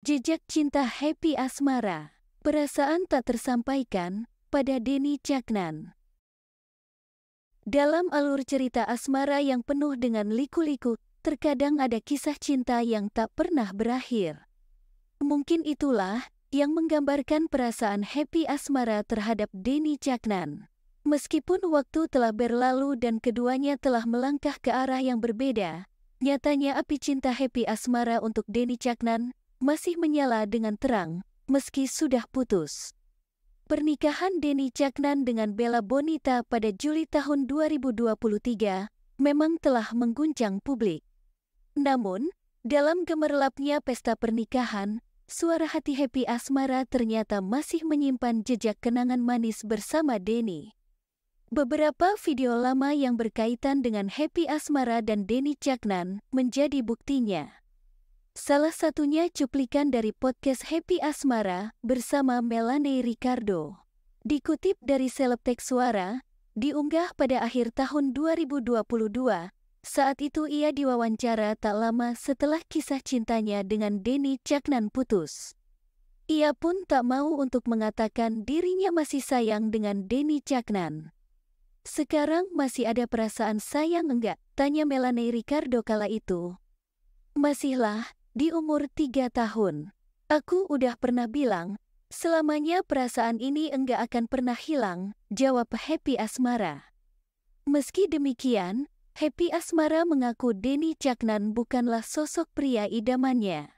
Jejak cinta happy asmara, perasaan tak tersampaikan pada Denny Caknan. Dalam alur cerita asmara yang penuh dengan liku-liku, terkadang ada kisah cinta yang tak pernah berakhir. Mungkin itulah yang menggambarkan perasaan happy asmara terhadap Denny Caknan. Meskipun waktu telah berlalu dan keduanya telah melangkah ke arah yang berbeda, nyatanya api cinta happy asmara untuk Denny Caknan masih menyala dengan terang meski sudah putus. Pernikahan Denny Caknan dengan Bella Bonita pada Juli tahun 2023 memang telah mengguncang publik. Namun, dalam gemerlapnya pesta pernikahan, suara hati Happy Asmara ternyata masih menyimpan jejak kenangan manis bersama Denny. Beberapa video lama yang berkaitan dengan Happy Asmara dan Denny Caknan menjadi buktinya. Salah satunya cuplikan dari podcast Happy Asmara bersama Melanie Ricardo. Dikutip dari Selebtek Suara, diunggah pada akhir tahun 2022, saat itu ia diwawancara tak lama setelah kisah cintanya dengan Denny Caknan putus. Ia pun tak mau untuk mengatakan dirinya masih sayang dengan Denny Caknan. Sekarang masih ada perasaan sayang enggak? Tanya Melanie Ricardo kala itu. Masihlah, di umur tiga tahun. Aku udah pernah bilang, selamanya perasaan ini enggak akan pernah hilang, jawab Happy Asmara. Meski demikian, Happy Asmara mengaku Denny Caknan bukanlah sosok pria idamannya.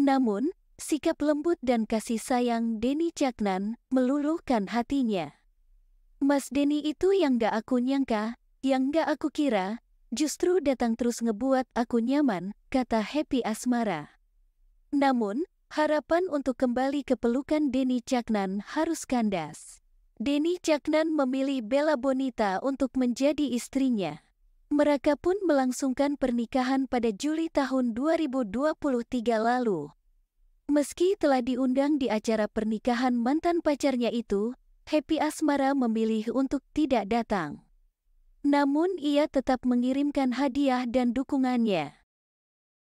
Namun, sikap lembut dan kasih sayang Denny Caknan meluluhkan hatinya. Mas Denny itu yang gak aku nyangka, yang gak aku kira, Justru datang terus ngebuat aku nyaman, kata Happy Asmara. Namun, harapan untuk kembali ke pelukan Denny Caknan harus kandas. Denny Caknan memilih Bella Bonita untuk menjadi istrinya. Mereka pun melangsungkan pernikahan pada Juli tahun 2023 lalu. Meski telah diundang di acara pernikahan mantan pacarnya itu, Happy Asmara memilih untuk tidak datang. Namun ia tetap mengirimkan hadiah dan dukungannya.